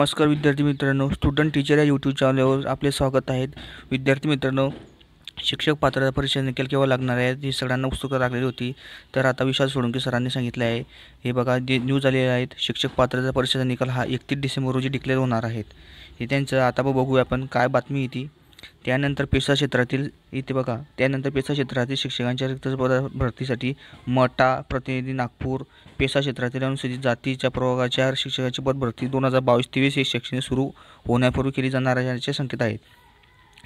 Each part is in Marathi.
नमस्कार विद्यार्थी मित्रांनो स्टुडंट टीचर या यूट्यूब चॅनलवर आपले स्वागत आहेत विद्यार्थी मित्रांनो शिक्षक पात्रता परीक्षा निकाल केव्हा लागणार आहे ही सगळ्यांना उत्सुकता लागलेली होती तर आता विशाल सोडंकी सरांनी सांगितलं आहे हे बघा जे न्यूज आलेले आहेत शिक्षक पात्रता परीक्षेचा निकाल हा एकतीस डिसेंबर रोजी डिक्लेअर होणार आहेत हे त्यांचं आता बघूया आपण काय बातमी येते त्यानंतर पेशा क्षेत्रातील इथे बघा त्यानंतर पेशा क्षेत्रातील शिक्षकांच्या रिक्त पदा भरतीसाठी मटा प्रतिनिधी नागपूर पेशा क्षेत्रातील अनुसूचित जातीच्या प्रभागाच्या शिक्षकाची पद भरती दोन हजार बावीस तेवीस हे शैक्षणिक सुरू होण्यापूर्वी केली जाणाऱ्याचे संकेत आहेत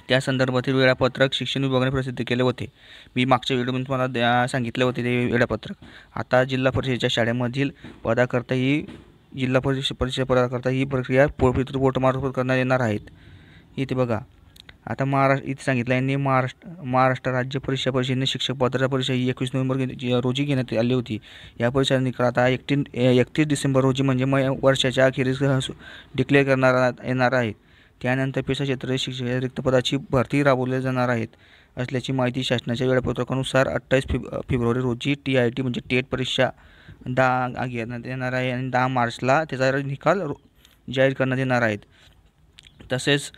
त्या संदर्भातील वेळापत्रक शिक्षण विभागाने प्रसिद्ध केले होते मी मागच्या व्हिडिओमध्ये तुम्हाला सांगितले होते ते वेळापत्रक आता जिल्हा परिषदेच्या शाळेमधील पदाकरता ही जिल्हा परिषद परिषद पदाकरता ही प्रक्रिया पोर्ट पोर्टमार्फत करण्यात येणार आहेत इथे बघा आता महाराष्ट्र इथे सांगितलं यांनी महाराष्ट्र महाराष्ट्र राज्य परीक्षा परिषदेने शिक्षक पात्रता परीक्षा ही एकवीस नोव्हेंबर रोजी घेण्यात आली होती या परीक्षा निकाल आता एकटी एकतीस डिसेंबर रोजी म्हणजे म वर्षाच्या अखेरीस डिक्लेअर करणार येणार आहेत त्यानंतर पेशा क्षेत्र शिक्षक रिक्त पदाची भरती राबवल्या जाणार आहेत असल्याची माहिती शासनाच्या वेळापत्रकानुसार अठ्ठावीस फेब फेब्रुवारी रोजी टी आय टी म्हणजे टेट परीक्षा दहा घेण्यात येणार आहे आणि दहा मार्चला त्याचा निकाल जाहीर करण्यात येणार आहेत तसेच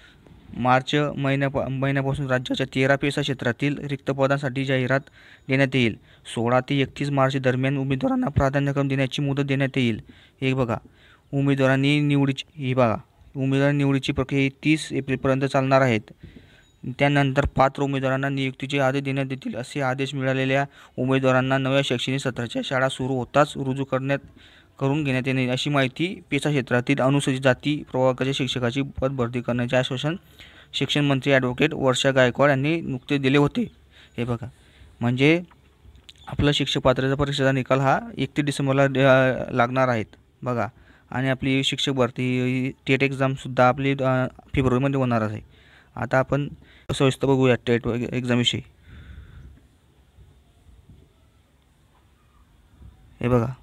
मार्च महिन्या महिन्यापासून राज्याच्या तेरा पेसा क्षेत्रातील रिक्त पदांसाठी जाहिरात देण्यात येईल सोळा ते एकतीस मार्च दरम्यान उमेदवारांना प्राधान्यक्रम देण्याची मुदत देण्यात येईल हे बघा उमेदवारांनी निवडीची ही बघा उमेदवार निवडीची प्रक्रिया तीस एप्रिलपर्यंत चालणार आहेत त्यानंतर पात्र उमेदवारांना नियुक्तीचे आदेश देण्यात येतील असे आदेश मिळालेल्या उमेदवारांना नव्या शैक्षणिक सत्राच्या शाळा सुरू होताच रुजू करण्यात करून घेण्यात येणे अशी माहिती पेसा क्षेत्रातील अनुसूचित जाती प्रवाहाच्या शिक्षकाची पद भरती करण्याचे आश्वासन शिक्षण मंत्री ॲडव्होकेट वर्षा गायकवाड यांनी नुकते दिले होते हे बघा म्हणजे आपला शिक्षक पात्रता परीक्षेचा निकाल हा एकतीस डिसेंबरला लागणार आहेत बघा आणि आपली शिक्षक भरती टेट एक्झामसुद्धा आपली फेब्रुवारीमध्ये होणार आहे आता आपण सविस्तर बघूया टेट एक्झामविषयी हे बघा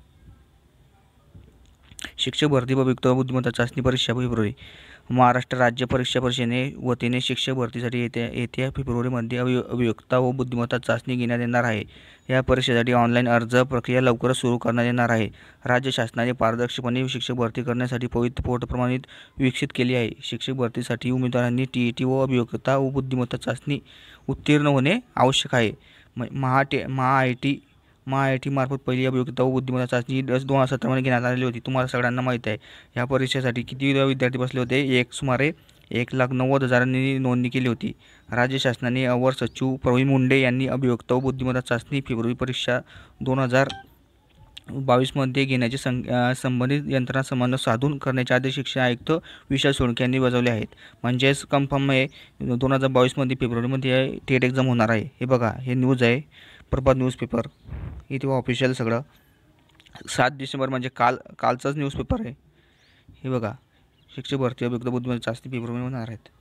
शिक्षक भरती व बुद्धिमत्ता चाचणी परीक्षा फेब्रुवारी महाराष्ट्र राज्य परीक्षा परिषदेने वतीने शिक्षक भरतीसाठी येत्या येत्या फेब्रुवारीमध्ये अभि अभियुक्ता व बुद्धिमत्ता चाचणी घेण्यात येणार आहे या परीक्षेसाठी ऑनलाईन अर्ज प्रक्रिया लवकरच सुरू करण्यात येणार आहे राज्य शासनाने पारदर्शकपणे शिक्षक भरती करण्यासाठी पवित्र प्रमाणित विकसित केली आहे शिक्षक भरतीसाठी उमेदवारांनी टी ई टी व अभियोक्ता व बुद्धिमत्ता चाचणी उत्तीर्ण होणे आवश्यक आहे म महा टे महा आय टी आय टी मार्फत पहिली अभियोग्यता व बुद्धिमत्ता चाचणी ही दोन हजार सतरामध्ये घेण्यात आलेली होती तुम्हाला सगळ्यांना माहीत आहे या परीक्षेसाठी किती विद्यार्थी बसले होते एक सुमारे एक लाख नव्वद हजारांनी नोंदणी केली होती राज्य शासनाने अवर सचिव प्रवीण मुंडे यांनी अभियोगता व बुद्धिमत्ता चाचणी फेब्रुवारी परीक्षा दोन हजार बावीसमध्ये घेण्याचे सं संबंधित यंत्रणा संबंध साधून करण्याचे आदेश शिक्षण आयुक्त विशाल सोळके यांनी बजावले आहेत म्हणजेच कन्फर्म आहे दोन हजार बावीसमध्ये फेब्रुवारीमध्ये थेट एक्झाम होणार आहे हे बघा हे न्यूज आहे प्रभात न्यूजपेपर इथे ऑफिशियल सगळं सात डिसेंबर म्हणजे काल कालचाच न्यूजपेपर आहे हे बघा शिक्षक भरती अभियुक्त बुद्धमध्ये पेपर पेपरमध्ये होणार आहेत